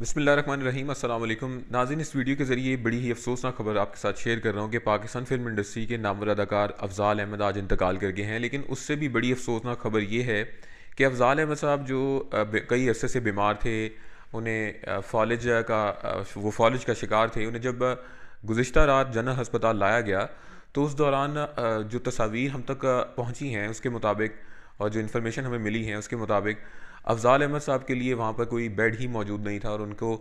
बसमीम अल्लाम नाजिन इस वीडियो के ज़रिए बड़ी ही अफसोसनाक खबर आपके साथ शेयर कर रहा हूँ कि पाकिस्तान फिल्म इंडस्ट्री के नामवर अदाकार अफजाल अहमद आज इंतकाल कर गए हैं लेकिन उससे भी बड़ी अफसोसनाक खबर ये है कि अफजाल अहमद साहब जो कई अरसे से बीमार थे उन्हें फॉलिज का वो फॉलिज का शिकार थे उन्हें जब गुज्त रात जनरल हस्पताल लाया गया तो उस दौरान जो तस्वीर हम तक पहुँची हैं उसके मुताबिक और जो इन्फॉर्मेशन हमें मिली है उसके मुताबिक अफजाल अहमद साहब के लिए वहाँ पर कोई बेड ही मौजूद नहीं था और उनको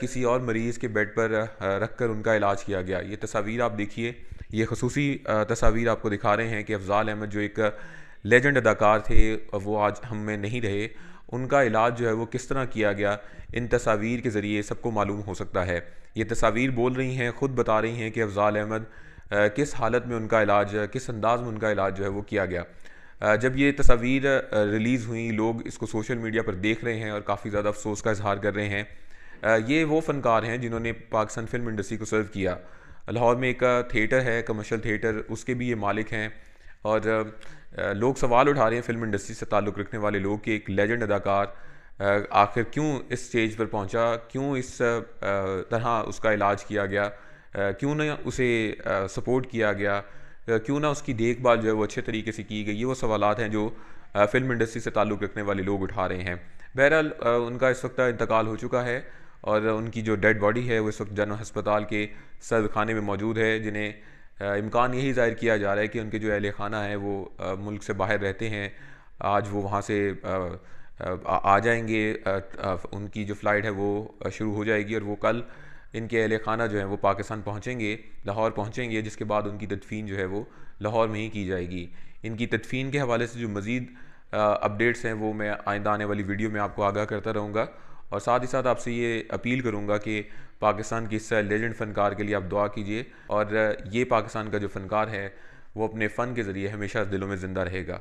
किसी और मरीज़ के बेड पर रख कर उनका इलाज किया गया ये तस्वीर आप देखिए ये खसूसी तस्वीर आपको दिखा रहे हैं कि अफजाल अहमद जो एक लेजेंड अदाकार थे वो आज हम में नहीं रहे उनका इलाज जो है वो किस तरह किया गया इन तस्वीर के ज़रिए सबको मालूम हो सकता है ये तस्वीर बोल रही हैं ख़ुद बता रही हैं कि अफजाल अहमद किस हालत में उनका इलाज किस अंदाज़ में उनका इलाज जो है वो किया गया जब ये तस्वीर रिलीज़ हुई लोग इसको सोशल मीडिया पर देख रहे हैं और काफ़ी ज़्यादा अफसोस का इजहार कर रहे हैं ये वो फ़नकार हैं जिन्होंने पाकिस्तान फिल्म इंडस्ट्री को सर्व किया लाहौर में एक थिएटर है कमर्शल थिएटर उसके भी ये मालिक हैं और लोग सवाल उठा रहे हैं फिल्म इंडस्ट्री से ताल्लुक़ रखने वाले लोग कि एक लेजेंड अदाकार आखिर क्यों इस स्टेज पर पहुंचा क्यों इस तरह उसका इलाज किया गया क्यों ना उसे सपोर्ट किया गया क्यों ना उसकी देखभाल जो है वो अच्छे तरीके से की गई ये वो सवाल हैं जो फ़िल्म इंडस्ट्री से ताल्लुक़ रखने वाले लोग उठा रहे हैं बहरहाल उनका इस वक्त इंतकाल हो चुका है और उनकी जो डेड बॉडी है वो इस वक्त जन हस्पताल के सर्द खाने में मौजूद है जिन्हें इम्कान यही ज़ाहिर किया जा रहा है कि उनके जो अहल खाना है वो मुल्क से बाहर रहते हैं आज वो वहाँ से आ जाएंगे उनकी जो फ़्लाइट है वो शुरू हो जाएगी और वो कल इनके अहल खाना जो है वो पाकिस्तान पहुँचेंगे लाहौर पहुँचेंगे जिसके बाद उनकी तदफीन जो है वो लाहौर में ही की जाएगी इनकी तदफीन के हवाले से जो मज़ीद अपडेट्स हैं वो मैं आइंदा आने वाली वीडियो में आपको आगाह करता रहूँगा और साथ ही साथ आपसे ये अपील करूँगा कि पाकिस्तान की इस लेजेंड फ़नकार के लिए आप दुआ कीजिए और ये पाकिस्तान का जो फ़नकार है वो अपने फ़न के ज़रिए हमेशा दिलों में ज़िंदा रहेगा